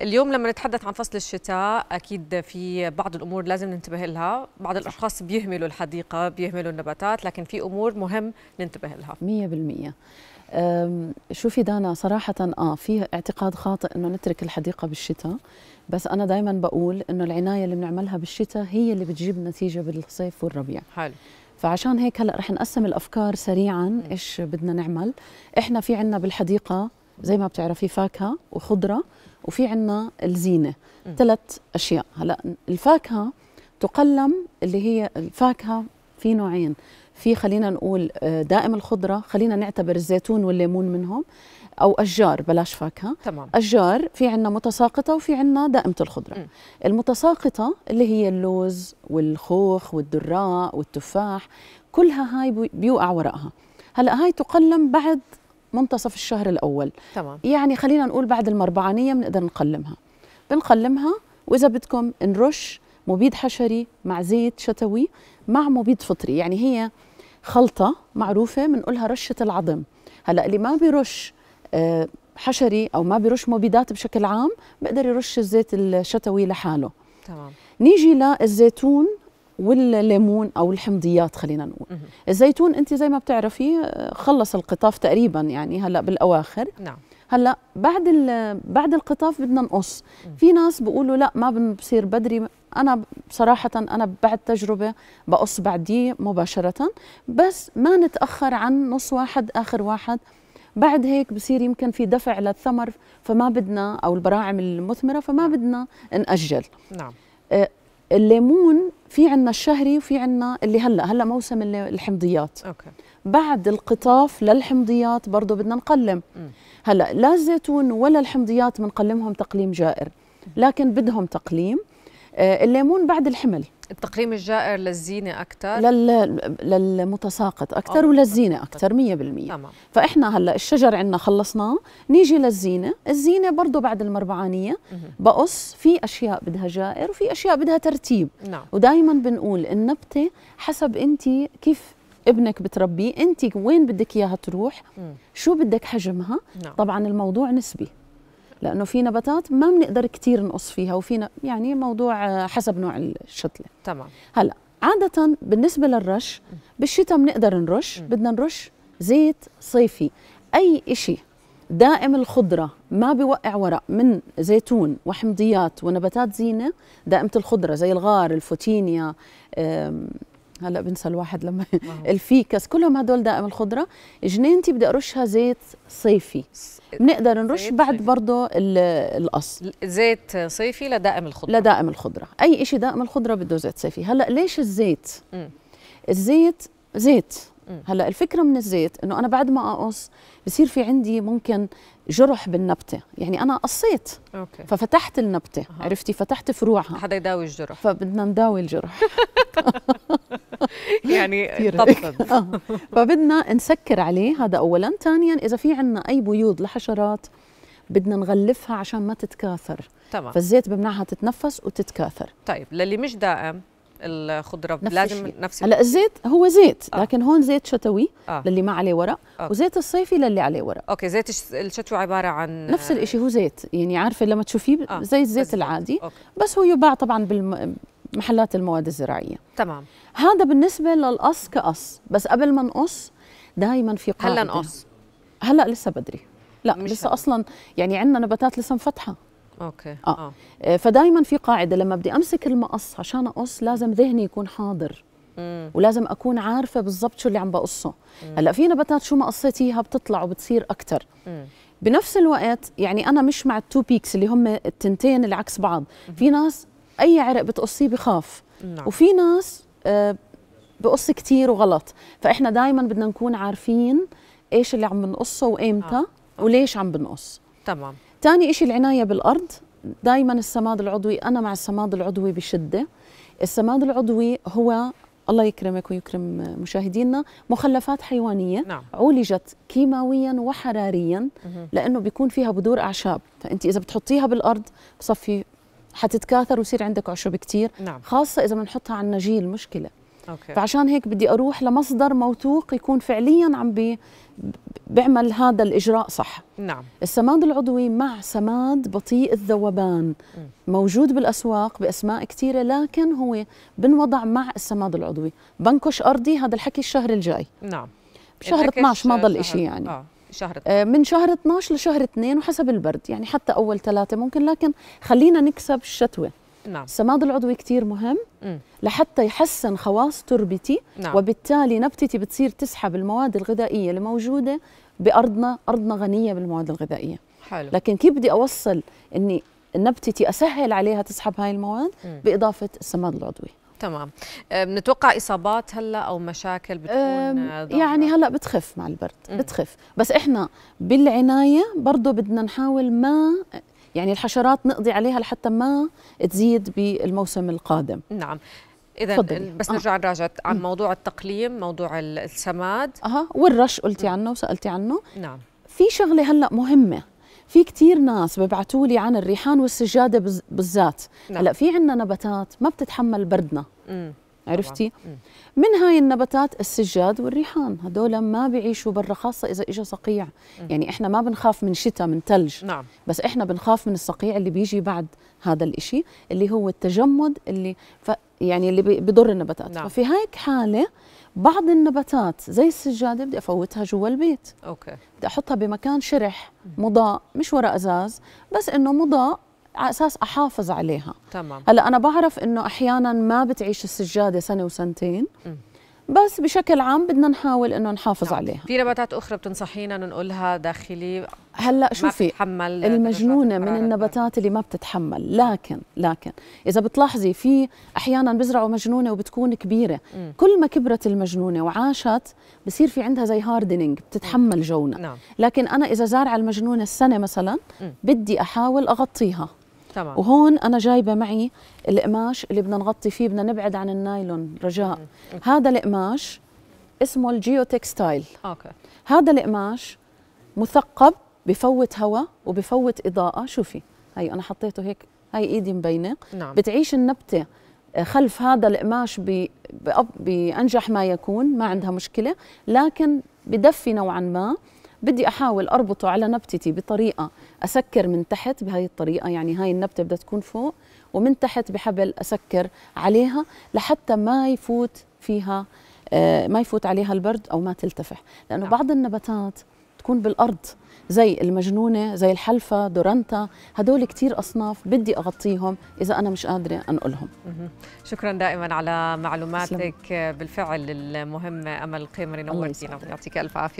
اليوم لما نتحدث عن فصل الشتاء اكيد في بعض الامور لازم ننتبه لها بعض الاشخاص بيهملوا الحديقه بيهملوا النباتات لكن في امور مهم ننتبه لها 100% شوفي دانا صراحة اه في اعتقاد خاطئ انه نترك الحديقة بالشتاء بس انا دائما بقول انه العناية اللي بنعملها بالشتاء هي اللي بتجيب نتيجة بالصيف والربيع حلو فعشان هيك هلا رح نقسم الافكار سريعا ايش بدنا نعمل احنا في عندنا بالحديقة زي ما بتعرفي فاكهة وخضرة وفي عندنا الزينه ثلاث اشياء هلا الفاكهه تقلم اللي هي الفاكهه في نوعين في خلينا نقول آه، دائم الخضره خلينا نعتبر الزيتون والليمون منهم او اشجار بلاش فاكهه تمام. اشجار في عندنا متساقطه وفي عندنا دائمه الخضره م. المتساقطه اللي هي اللوز والخوخ والدراء والتفاح كلها هاي بيوقع ورقها هلا هاي تقلم بعد منتصف الشهر الاول تمام يعني خلينا نقول بعد المربعانيه بنقدر نقلمها بنقلمها واذا بدكم نرش مبيد حشري مع زيت شتوي مع مبيد فطري يعني هي خلطه معروفه بنقولها رشه العظم هلا اللي ما بيرش آه، حشري او ما بيرش مبيدات بشكل عام بقدر يرش الزيت الشتوي لحاله تمام نيجي للزيتون والليمون او الحمضيات خلينا نقول الزيتون انت زي ما بتعرفي آه، خلص القطاف تقريبا يعني هلا بالاواخر نعم هلا بعد بعد القطاف بدنا نقص في ناس بيقولوا لا ما بنصير بدري انا بصراحه انا بعد تجربه بقص بعديه مباشره بس ما نتاخر عن نص واحد اخر واحد بعد هيك بصير يمكن في دفع للثمر فما بدنا او البراعم المثمره فما نعم. بدنا ناجل نعم آه، الليمون في عنا الشهري وفي عنا اللي هلا هلا موسم الحمضيات اوكي بعد القطاف للحمضيات برضه بدنا نقلم م. هلا لا الزيتون ولا الحمضيات بنقلمهم تقليم جائر لكن بدهم تقليم آه، الليمون بعد الحمل التقييم الجائر للزينه اكثر لل... للمتساقط اكثر وللزينه اكثر 100% تمام فاحنا هلا الشجر عندنا خلصناه نيجي للزينه الزينه برضه بعد المربعانيه بقص في اشياء بدها جائر وفي اشياء بدها ترتيب نعم. ودائما بنقول النبته حسب انت كيف ابنك بتربيه انت وين بدك اياها تروح شو بدك حجمها نعم. طبعا الموضوع نسبي لانه في نباتات ما بنقدر كثير نقص فيها وفينا يعني موضوع آه، حسب نوع الشتله تمام هلا عاده بالنسبه للرش بالشتاء بنقدر نرش بدنا نرش زيت صيفي اي شيء دائم الخضره ما بيوقع ورق من زيتون وحمضيات ونباتات زينه دائمه الخضره زي الغار الفوتينيا هلا بنسى الواحد لما الفيكس كلهم هدول دائم الخضره جنينتي بدي ارشها زيت صيفي بنقدر نرش بعد برضه القص زيت صيفي لدائم الخضره لدائم الخضره اي شيء دائم الخضره بده زيت صيفي هلا ليش الزيت م. الزيت زيت هلا الفكره من الزيت انه انا بعد ما اقص بصير في عندي ممكن جرح بالنبته يعني انا قصيت أوكي. ففتحت النبته أه. عرفتي فتحت فروعها حدا يداوي الجرح فبدنا نداوي الجرح يعني طبطب آه. فبدنا نسكر عليه هذا اولا ثانيا اذا في عندنا اي بيوض لحشرات بدنا نغلفها عشان ما تتكاثر تمام فالزيت بمنعها تتنفس وتتكاثر طيب للي مش دائم الخضره نفس لازم الشيء. نفس هلا الزيت هو زيت آه. لكن هون زيت شتوي آه. للي ما عليه ورق آه. وزيت الصيفي للي عليه ورق اوكي زيت الشتوي عباره عن نفس الشيء هو زيت يعني عارفه لما تشوفيه آه. زي الزيت العادي أوكي. بس هو يباع طبعا بالمحلات المواد الزراعيه تمام هذا بالنسبه للقص كقص بس قبل ما نقص دائما في قاعده هلا نقص هلا لسه بدري لا لسه اصلا يعني عندنا نباتات لسه مفتحه اوكي اه, آه. آه، فدائما في قاعده لما بدي امسك المقص عشان اقص لازم ذهني يكون حاضر مم. ولازم اكون عارفه بالضبط شو اللي عم بقصه هلا في نباتات شو ما قصيتيها بتطلع وبتصير اكثر بنفس الوقت يعني انا مش مع التو بيكس اللي هم التنتين اللي عكس بعض مم. في ناس اي عرق بتقصيه بخاف نعم. وفي ناس آه بقص كثير وغلط فاحنا دائما بدنا نكون عارفين ايش اللي عم بنقصه وايمتى آه. وليش عم بنقص تمام ثاني شيء العنايه بالارض دائما السماد العضوي انا مع السماد العضوي بشده السماد العضوي هو الله يكرمك ويكرم مشاهدينا مخلفات حيوانية نعم. عولجت كيماويا وحراريا لأنه بيكون فيها بذور أعشاب فأنت إذا بتحطيها بالأرض بصفي حتتكاثر ويصير عندك عشب كتير نعم. خاصة إذا بنحطها على النجيل مشكلة أوكي. فعشان هيك بدي اروح لمصدر موثوق يكون فعليا عم بي بيعمل هذا الاجراء صح نعم السماد العضوي مع سماد بطيء الذوبان م. موجود بالاسواق باسماء كثيره لكن هو بنوضع مع السماد العضوي بنكش ارضي هذا الحكي الشهر الجاي نعم بشهر 12 ما ضل شيء يعني آه. شهر 12. آه، من شهر 12 لشهر 2 وحسب البرد يعني حتى اول ثلاثه ممكن لكن خلينا نكسب الشتوى نعم. السماد العضوي كثير مهم مم. لحتى يحسن خواص تربتي نعم. وبالتالي نبتتي بتصير تسحب المواد الغذائية الموجودة بأرضنا أرضنا غنية بالمواد الغذائية حلو. لكن كيف بدي أوصل أني نبتتي أسهل عليها تسحب هاي المواد مم. بإضافة السماد العضوي تمام بنتوقع اصابات هلا او مشاكل بتكون يعني هلا بتخف مع البرد مم. بتخف بس احنا بالعنايه برضه بدنا نحاول ما يعني الحشرات نقضي عليها لحتى ما تزيد بالموسم القادم نعم اذا بس آه. نرجع آه. نراجع عن موضوع التقليم موضوع السماد اها والرش قلتي عنه وسالتي عنه نعم في شغله هلا مهمه في كتير ناس ببعتوا لي عن الريحان والسجاده بالذات نعم. هلا في عندنا نباتات ما بتتحمل بردنا مم. عرفتي من هاي النباتات السجاد والريحان هدول ما بيعيشوا برا خاصه اذا اجى صقيع يعني احنا ما بنخاف من شتاء من ثلج نعم. بس احنا بنخاف من الصقيع اللي بيجي بعد هذا الإشي اللي هو التجمد اللي ف يعني اللي بضر النباتات نعم. ففي هيك حاله بعض النباتات زي السجاده بدي افوتها جوا البيت اوكي بدي احطها بمكان شرح مضاء مش وراء ازاز بس انه مضاء على اساس احافظ عليها تمام هلا انا بعرف انه احيانا ما بتعيش السجاده سنه وسنتين م. بس بشكل عام بدنا نحاول انه نحافظ طبعا. نعم. عليها في نباتات اخرى بتنصحينا نقولها داخلي هلا شوفي المجنونه من النباتات اللي ما بتتحمل لكن لكن اذا بتلاحظي في احيانا بزرعوا مجنونه وبتكون كبيره م. كل ما كبرت المجنونه وعاشت بصير في عندها زي هاردنينج بتتحمل جونا نعم. لكن انا اذا زارعه المجنونه السنه مثلا م. بدي احاول اغطيها تمام. وهون انا جايبه معي القماش اللي بدنا نغطي فيه بدنا نبعد عن النايلون رجاء هذا القماش اسمه الجيو تكستايل اوكي هذا القماش مثقب بفوت هواء وبفوت اضاءه شوفي هي انا حطيته هيك هاي ايدي مبينه نعم. بتعيش النبته خلف هذا القماش بأنجح ما يكون ما عندها مشكله لكن بدفي نوعا ما بدي احاول اربطه على نبتتي بطريقه اسكر من تحت بهي الطريقه يعني هاي النبته بدها تكون فوق ومن تحت بحبل اسكر عليها لحتى ما يفوت فيها آه، ما يفوت عليها البرد او ما تلتفح لانه نعم. بعض النباتات تكون بالارض زي المجنونه زي الحلفه دورانتا هدول كثير اصناف بدي اغطيهم اذا انا مش قادره انقلهم شكرا دائما على معلوماتك بالفعل المهمه امل قمري نورتينا يعطيك الف عافيه